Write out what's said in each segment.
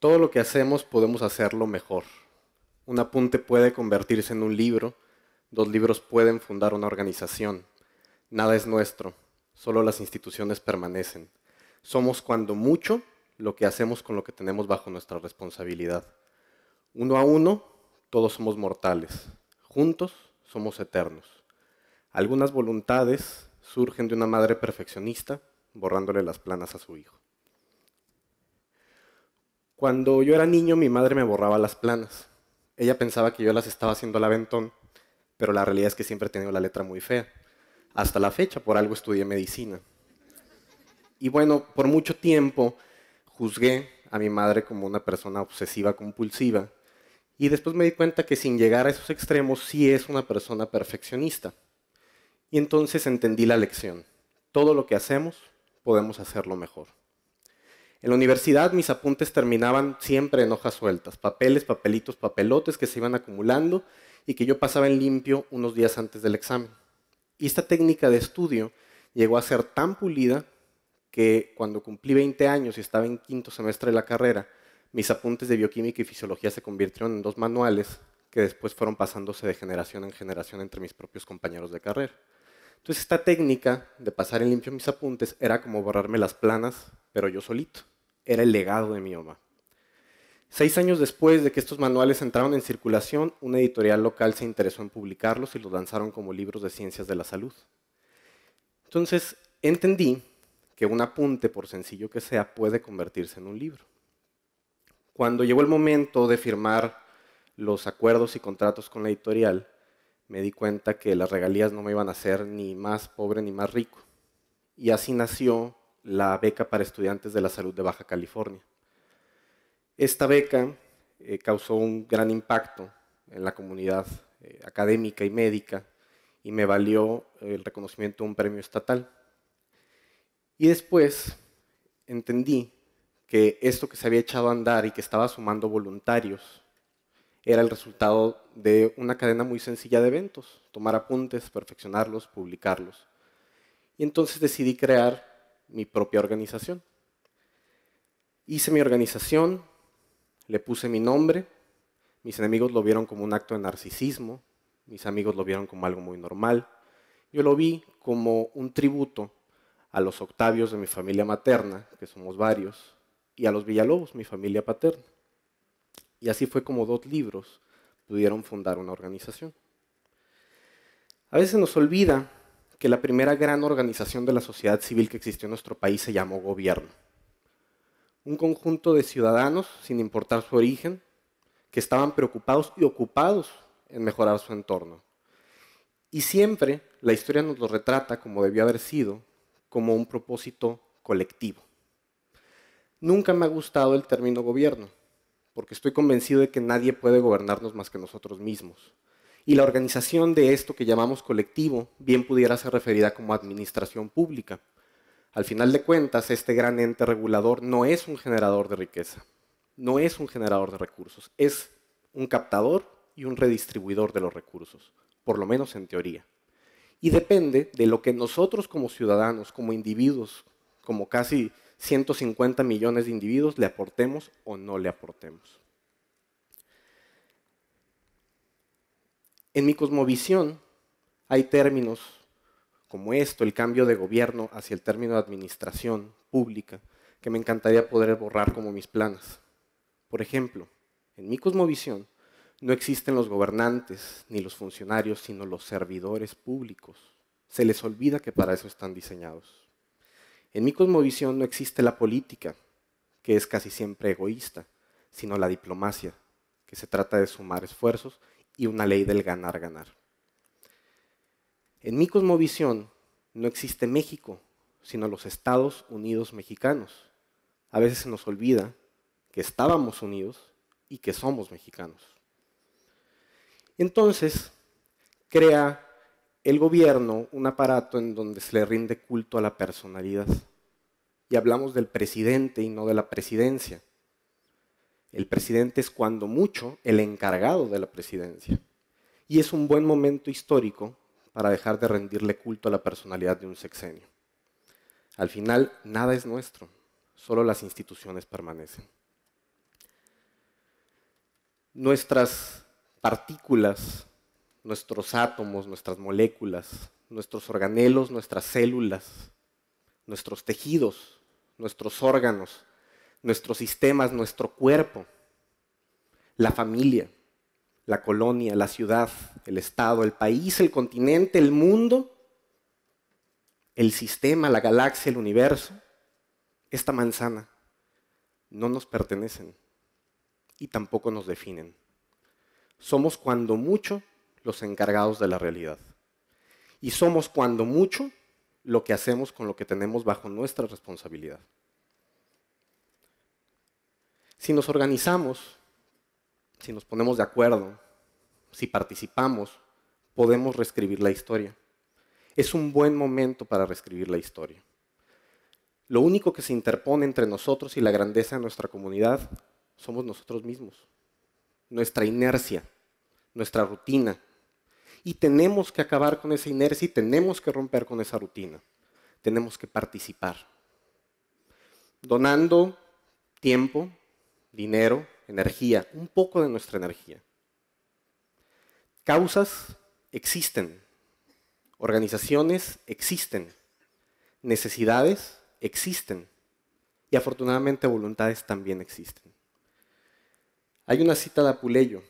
Todo lo que hacemos podemos hacerlo mejor. Un apunte puede convertirse en un libro, dos libros pueden fundar una organización. Nada es nuestro, solo las instituciones permanecen. Somos cuando mucho lo que hacemos con lo que tenemos bajo nuestra responsabilidad. Uno a uno, todos somos mortales. Juntos, somos eternos. Algunas voluntades surgen de una madre perfeccionista borrándole las planas a su hijo. Cuando yo era niño, mi madre me borraba las planas. Ella pensaba que yo las estaba haciendo al aventón, pero la realidad es que siempre he tenido la letra muy fea. Hasta la fecha, por algo estudié medicina. Y bueno, por mucho tiempo juzgué a mi madre como una persona obsesiva compulsiva. Y después me di cuenta que sin llegar a esos extremos sí es una persona perfeccionista. Y entonces entendí la lección. Todo lo que hacemos podemos hacerlo mejor. En la universidad mis apuntes terminaban siempre en hojas sueltas, papeles, papelitos, papelotes que se iban acumulando y que yo pasaba en limpio unos días antes del examen. Y esta técnica de estudio llegó a ser tan pulida que cuando cumplí 20 años y estaba en quinto semestre de la carrera, mis apuntes de bioquímica y fisiología se convirtieron en dos manuales que después fueron pasándose de generación en generación entre mis propios compañeros de carrera. Entonces esta técnica de pasar en limpio mis apuntes era como borrarme las planas, pero yo solito. Era el legado de mi mamá. Seis años después de que estos manuales entraron en circulación, una editorial local se interesó en publicarlos y los lanzaron como libros de ciencias de la salud. Entonces entendí que un apunte, por sencillo que sea, puede convertirse en un libro. Cuando llegó el momento de firmar los acuerdos y contratos con la editorial, me di cuenta que las regalías no me iban a hacer ni más pobre ni más rico. Y así nació la beca para estudiantes de la salud de Baja California. Esta beca eh, causó un gran impacto en la comunidad eh, académica y médica y me valió el reconocimiento de un premio estatal. Y después entendí que esto que se había echado a andar y que estaba sumando voluntarios era el resultado de una cadena muy sencilla de eventos, tomar apuntes, perfeccionarlos, publicarlos. Y entonces decidí crear mi propia organización. Hice mi organización, le puse mi nombre, mis enemigos lo vieron como un acto de narcisismo, mis amigos lo vieron como algo muy normal, yo lo vi como un tributo a los Octavios de mi familia materna, que somos varios, y a los Villalobos, mi familia paterna. Y así fue como dos libros pudieron fundar una organización. A veces nos olvida que la primera gran organización de la sociedad civil que existió en nuestro país se llamó gobierno. Un conjunto de ciudadanos, sin importar su origen, que estaban preocupados y ocupados en mejorar su entorno. Y siempre la historia nos lo retrata como debió haber sido, como un propósito colectivo. Nunca me ha gustado el término gobierno porque estoy convencido de que nadie puede gobernarnos más que nosotros mismos. Y la organización de esto que llamamos colectivo bien pudiera ser referida como administración pública. Al final de cuentas, este gran ente regulador no es un generador de riqueza, no es un generador de recursos, es un captador y un redistribuidor de los recursos, por lo menos en teoría. Y depende de lo que nosotros como ciudadanos, como individuos, como casi 150 millones de individuos, le aportemos o no le aportemos. En mi cosmovisión hay términos como esto, el cambio de gobierno hacia el término de administración pública, que me encantaría poder borrar como mis planas. Por ejemplo, en mi cosmovisión no existen los gobernantes ni los funcionarios, sino los servidores públicos. Se les olvida que para eso están diseñados. En mi cosmovisión no existe la política, que es casi siempre egoísta, sino la diplomacia, que se trata de sumar esfuerzos y una ley del ganar-ganar. En mi cosmovisión no existe México, sino los Estados Unidos mexicanos. A veces se nos olvida que estábamos unidos y que somos mexicanos. Entonces, crea el gobierno un aparato en donde se le rinde culto a la personalidad. Y hablamos del presidente y no de la presidencia. El presidente es cuando mucho el encargado de la presidencia. Y es un buen momento histórico para dejar de rendirle culto a la personalidad de un sexenio. Al final, nada es nuestro, solo las instituciones permanecen. Nuestras partículas nuestros átomos, nuestras moléculas, nuestros organelos, nuestras células, nuestros tejidos, nuestros órganos, nuestros sistemas, nuestro cuerpo, la familia, la colonia, la ciudad, el estado, el país, el continente, el mundo, el sistema, la galaxia, el universo, esta manzana, no nos pertenecen y tampoco nos definen. Somos cuando mucho los encargados de la realidad. Y somos cuando mucho lo que hacemos con lo que tenemos bajo nuestra responsabilidad. Si nos organizamos, si nos ponemos de acuerdo, si participamos, podemos reescribir la historia. Es un buen momento para reescribir la historia. Lo único que se interpone entre nosotros y la grandeza de nuestra comunidad somos nosotros mismos, nuestra inercia, nuestra rutina, y tenemos que acabar con esa inercia y tenemos que romper con esa rutina. Tenemos que participar. Donando tiempo, dinero, energía, un poco de nuestra energía. Causas existen. Organizaciones existen. Necesidades existen. Y afortunadamente voluntades también existen. Hay una cita de Apuleyo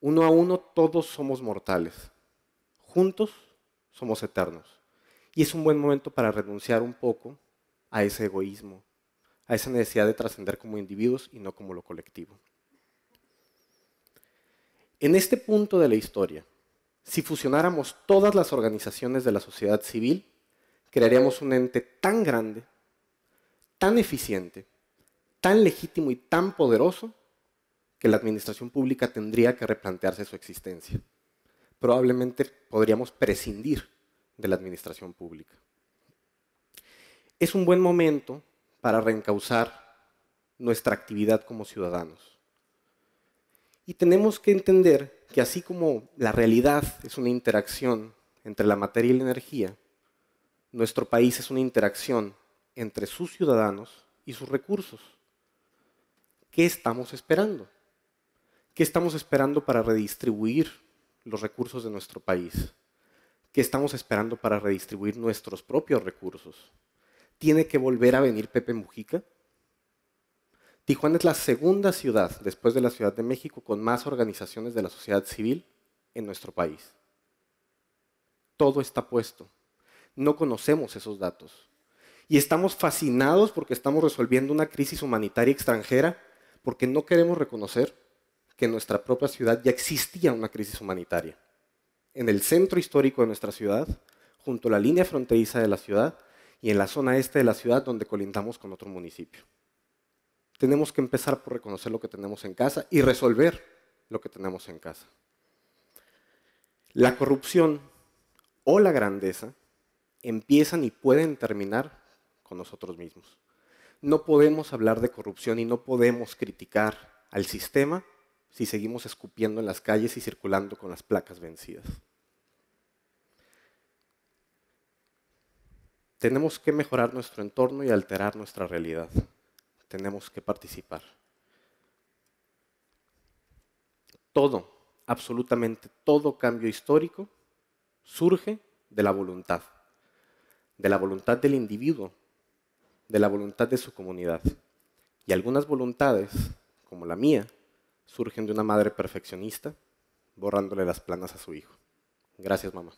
uno a uno todos somos mortales. Juntos somos eternos. Y es un buen momento para renunciar un poco a ese egoísmo, a esa necesidad de trascender como individuos y no como lo colectivo. En este punto de la historia, si fusionáramos todas las organizaciones de la sociedad civil, crearíamos un ente tan grande, tan eficiente, tan legítimo y tan poderoso que la administración pública tendría que replantearse su existencia. Probablemente podríamos prescindir de la administración pública. Es un buen momento para reencauzar nuestra actividad como ciudadanos. Y tenemos que entender que así como la realidad es una interacción entre la materia y la energía, nuestro país es una interacción entre sus ciudadanos y sus recursos. ¿Qué estamos esperando? ¿Qué estamos esperando para redistribuir los recursos de nuestro país? ¿Qué estamos esperando para redistribuir nuestros propios recursos? ¿Tiene que volver a venir Pepe Mujica? Tijuana es la segunda ciudad, después de la Ciudad de México, con más organizaciones de la sociedad civil en nuestro país. Todo está puesto. No conocemos esos datos. Y estamos fascinados porque estamos resolviendo una crisis humanitaria extranjera, porque no queremos reconocer que en nuestra propia ciudad ya existía una crisis humanitaria. En el centro histórico de nuestra ciudad, junto a la línea fronteriza de la ciudad y en la zona este de la ciudad donde colindamos con otro municipio. Tenemos que empezar por reconocer lo que tenemos en casa y resolver lo que tenemos en casa. La corrupción o la grandeza empiezan y pueden terminar con nosotros mismos. No podemos hablar de corrupción y no podemos criticar al sistema si seguimos escupiendo en las calles y circulando con las placas vencidas. Tenemos que mejorar nuestro entorno y alterar nuestra realidad. Tenemos que participar. Todo, absolutamente todo cambio histórico surge de la voluntad, de la voluntad del individuo, de la voluntad de su comunidad. Y algunas voluntades, como la mía, surgen de una madre perfeccionista borrándole las planas a su hijo. Gracias, mamá.